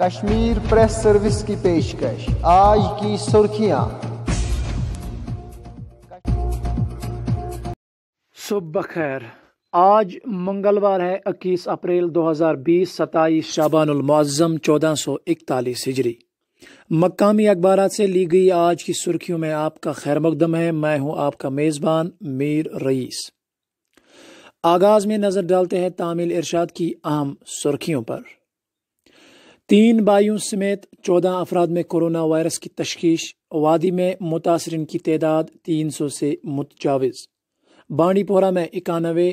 Kashmir press service की पेशकश आज की सुर्खियां सुबह खैर आज मंगलवार है 21 अप्रैल 2020 सताईस शाबानमज़म चौदह सौ इकतालीस हिजरी मकामी अखबार से ली गई आज की सुर्खियों में आपका खैर मकदम है मैं हूं आपका मेज़बान मीर रईस आगाज़ में नज़र डालते हैं तामिल इरशाद की अहम सुर्खियों पर तीन भाइयों समेत चौदह अफराद में कोरोना वायरस की तशखीश वादी में मुतासरन की तदाद तीन सौ से मुतजावज बाडीपोरा में इक्यानवे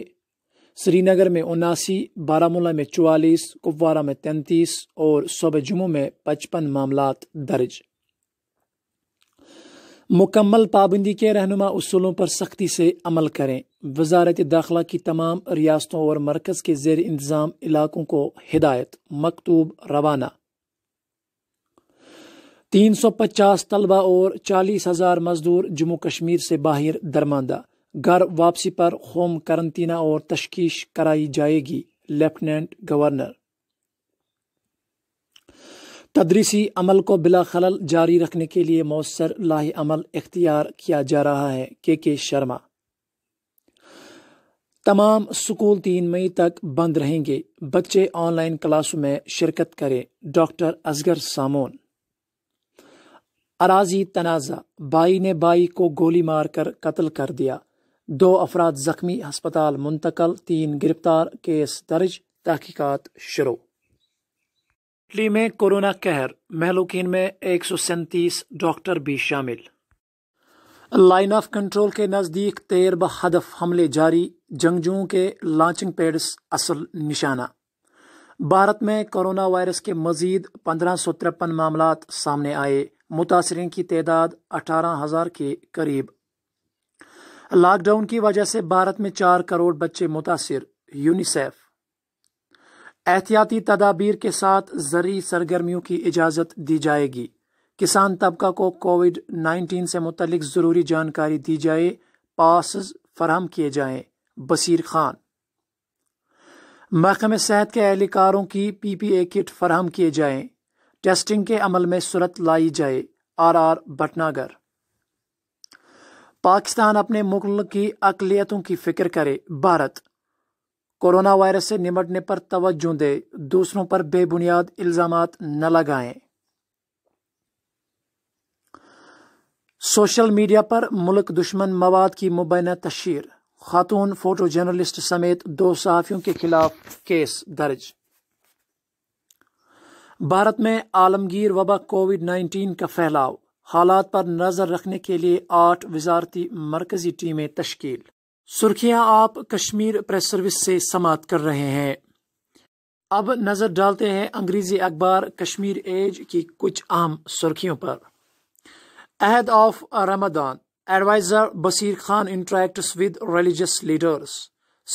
श्रीनगर में उनासी बारामूला में चवालीस कुपवारा में तैंतीस और सूबे जुम्मू में पचपन मामला दर्ज मुकम्मल पाबंदी के रहनुमा असूलों पर सख्ती से अमल करें वजारत दाखिला की तमाम रियासतों और मरकज़ के जेर इंतज़ाम इलाकों को हिदायत मकतूब रवाना तीन सौ पचास तलबा और चालीस हज़ार मजदूर जम्मू कश्मीर से बाहर दरमांदा घर वापसी पर होम करंतना और तश्श कराई जाएगी लेफ्टिनेंट गवर्नर तदरीसी अमल को बिला खलल जारी रखने के लिए मौसर लाही अमल इख्तियार किया जा रहा है के के शर्मा तमाम स्कूल तीन मई तक बंद रहेंगे बच्चे ऑनलाइन क्लासों में शिरकत करें डॉक्टर असगर सामोन अराजी तनाज़ा बाई ने बाई को गोली मारकर कत्ल कर दिया दो अफराद जख्मी अस्पताल मुंतकल तीन गिरफ्तार केस दर्ज तहक़ीकत शुरू इटली में कोरोना कहर महलुकीन में एक सौ सैंतीस डॉक्टर भी शामिल लाइन ऑफ कंट्रोल के नज़दीक तेर बदफ हमले जारी जंगजुओं के लॉन्चिंग पैड्स असल निशाना भारत में कोरोना वायरस के मजीद पंद्रह सौ तिरपन मामला सामने आए मुतासरी की तदाद अठारह हज़ार के करीब लॉकडाउन की वजह से भारत में चार करोड़ बच्चे मुतासर यूनिसेफ एहतियाती तदाबीर के साथ जरूरी सरगर्मियों की इजाज़त दी जाएगी किसान तबका को कोविड नाइन्टीन से मुतलिक ज़रूरी जानकारी दी जाए पास फराहम किए जाए बसीर खान महकम सेहत के एहलकारों की पी पी ए किट फराहम किए जाए टेस्टिंग के अमल में सूरत लाई जाए आर आर भटनागर पाकिस्तान अपने मुल्क की अकलीतों की फिक्र करे भारत कोरोना वायरस से निमटने पर तवज्जो दें दूसरों पर बेबुनियाद इल्जाम न लगाएं सोशल मीडिया पर मुल्क दुश्मन मवाद की मुबैना तशहर खातून फोटो जर्नलिस्ट समेत दो सहाफ़ियों के खिलाफ केस दर्ज भारत में आलमगीर वबा कोविड नाइन्टीन का फैलाव हालात पर नज़र रखने के लिए आठ वजारती मरकजी टीमें तश्ील सुर्खियां आप कश्मीर प्रेस सर्विस से समाप्त कर रहे हैं अब नजर डालते हैं अंग्रेजी अखबार कश्मीर एज की कुछ अहम सुर्खियों पर ahead of Ramadan advisor Basir Khan interact with religious leaders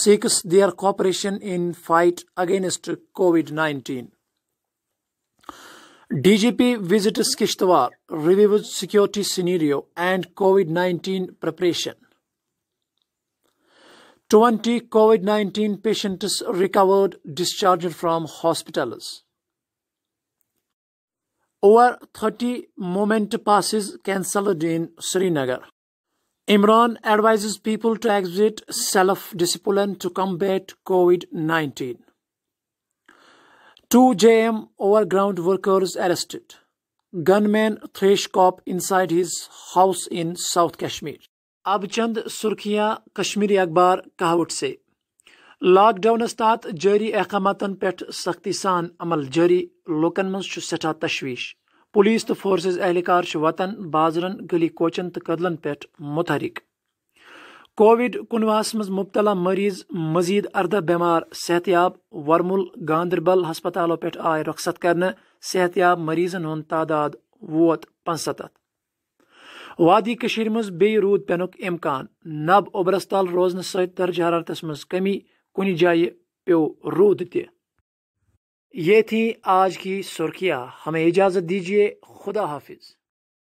seeks their cooperation in fight against Covid 19 DGP visit Kishtwar, review security scenario and Covid 19 preparation. 20 COVID-19 patients recovered discharged from hospitals. Over 30 moment passes cancelled in Srinagar. Imran advises people to exhibit self-discipline to combat COVID-19. Two JM overground workers arrested. Gunman thresh cop inside his house in South Kashmir. अब चंद सुर्खिया कश्मीरी अखबार कहावट से लॉकडाउनस तहत जारी अहकाम पे सख्ती सान अमल जारी लुकन मज सठा तशवीश पुलिस तो फोर्सेज एहलकार वतन बाजरन गली कोचन तो कदलन पे मुतहरिक कोविड कुनवास मज मुबतला मरीज मजीद अर्दह बेमार सेहतियाब वर्मुल गांधरबल हस्पतालों पे आए रुखसत कर सेहतियाब मरीजन हद तादाद वोत पनसत وادی کشیر مز بیٚیہِ روٗد پٮ۪نُک اِمکان نب اوٚبرَس تل روزنہٕ سۭتۍ درجہِ حرارتس منٛز کمی کُنہِ جایہِ پیٚو روٗد تہِ یہ تھی آج کی सुर्खियाँ ہمیں इजाज़त दीजिए खुदा हाफिज